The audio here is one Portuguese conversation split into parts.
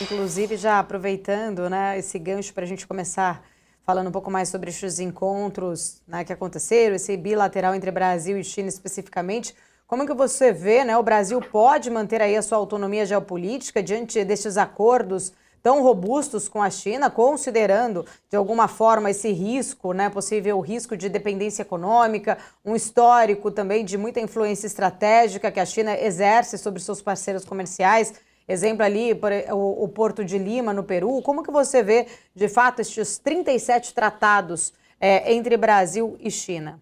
Inclusive, já aproveitando né, esse gancho para a gente começar falando um pouco mais sobre esses encontros né, que aconteceram, esse bilateral entre Brasil e China especificamente, como que você vê, né, o Brasil pode manter aí a sua autonomia geopolítica diante destes acordos tão robustos com a China, considerando de alguma forma esse risco, né, possível risco de dependência econômica, um histórico também de muita influência estratégica que a China exerce sobre seus parceiros comerciais, Exemplo ali, o, o Porto de Lima, no Peru. Como que você vê, de fato, estes 37 tratados é, entre Brasil e China?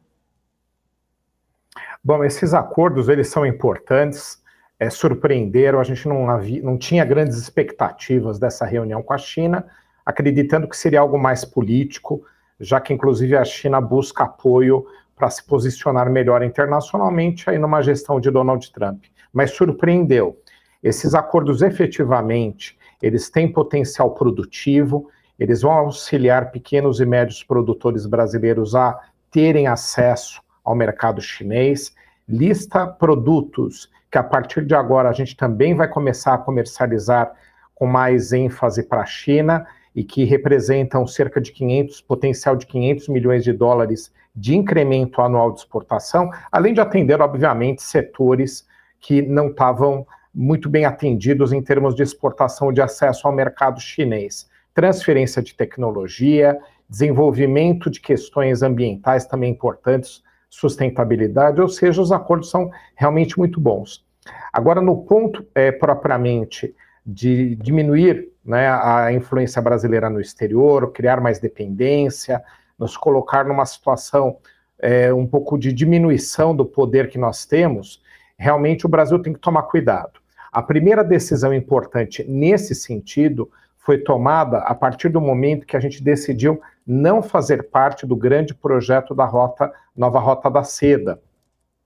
Bom, esses acordos, eles são importantes, é, surpreenderam, a gente não, havia, não tinha grandes expectativas dessa reunião com a China, acreditando que seria algo mais político, já que inclusive a China busca apoio para se posicionar melhor internacionalmente aí numa gestão de Donald Trump. Mas surpreendeu. Esses acordos efetivamente, eles têm potencial produtivo, eles vão auxiliar pequenos e médios produtores brasileiros a terem acesso ao mercado chinês, lista produtos que a partir de agora a gente também vai começar a comercializar com mais ênfase para a China e que representam cerca de 500, potencial de 500 milhões de dólares de incremento anual de exportação, além de atender, obviamente, setores que não estavam muito bem atendidos em termos de exportação de acesso ao mercado chinês, transferência de tecnologia, desenvolvimento de questões ambientais também importantes, sustentabilidade, ou seja, os acordos são realmente muito bons. Agora, no ponto é, propriamente de diminuir né, a influência brasileira no exterior, criar mais dependência, nos colocar numa situação é, um pouco de diminuição do poder que nós temos, realmente o Brasil tem que tomar cuidado. A primeira decisão importante nesse sentido foi tomada a partir do momento que a gente decidiu não fazer parte do grande projeto da rota Nova Rota da Seda.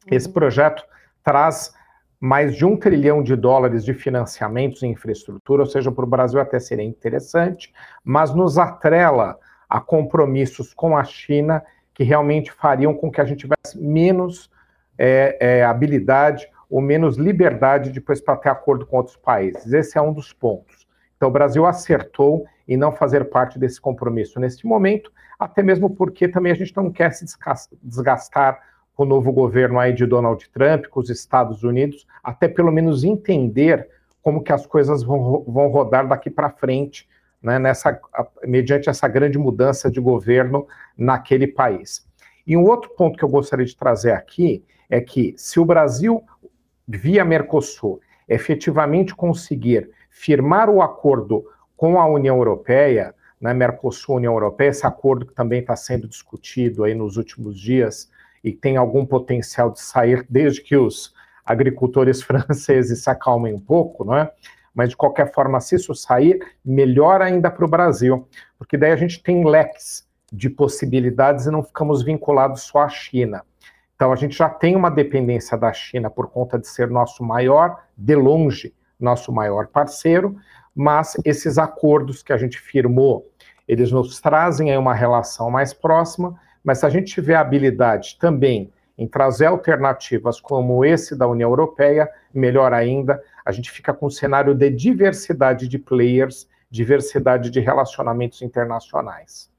Uhum. Esse projeto traz mais de um trilhão de dólares de financiamentos em infraestrutura, ou seja, para o Brasil até seria interessante, mas nos atrela a compromissos com a China que realmente fariam com que a gente tivesse menos é, é, habilidade ou menos liberdade depois para ter acordo com outros países. Esse é um dos pontos. Então, o Brasil acertou em não fazer parte desse compromisso neste momento, até mesmo porque também a gente não quer se desgastar com o novo governo aí de Donald Trump, com os Estados Unidos, até pelo menos entender como que as coisas vão, vão rodar daqui para frente, né, nessa, mediante essa grande mudança de governo naquele país. E um outro ponto que eu gostaria de trazer aqui é que se o Brasil via Mercosul, efetivamente conseguir firmar o acordo com a União Europeia, na né, Mercosul União Europeia, esse acordo que também está sendo discutido aí nos últimos dias e tem algum potencial de sair desde que os agricultores franceses se acalmem um pouco, não é? Mas de qualquer forma, se isso sair, melhor ainda para o Brasil, porque daí a gente tem leques de possibilidades e não ficamos vinculados só à China. Então, a gente já tem uma dependência da China por conta de ser nosso maior, de longe, nosso maior parceiro, mas esses acordos que a gente firmou, eles nos trazem aí uma relação mais próxima, mas se a gente tiver habilidade também em trazer alternativas como esse da União Europeia, melhor ainda, a gente fica com um cenário de diversidade de players, diversidade de relacionamentos internacionais.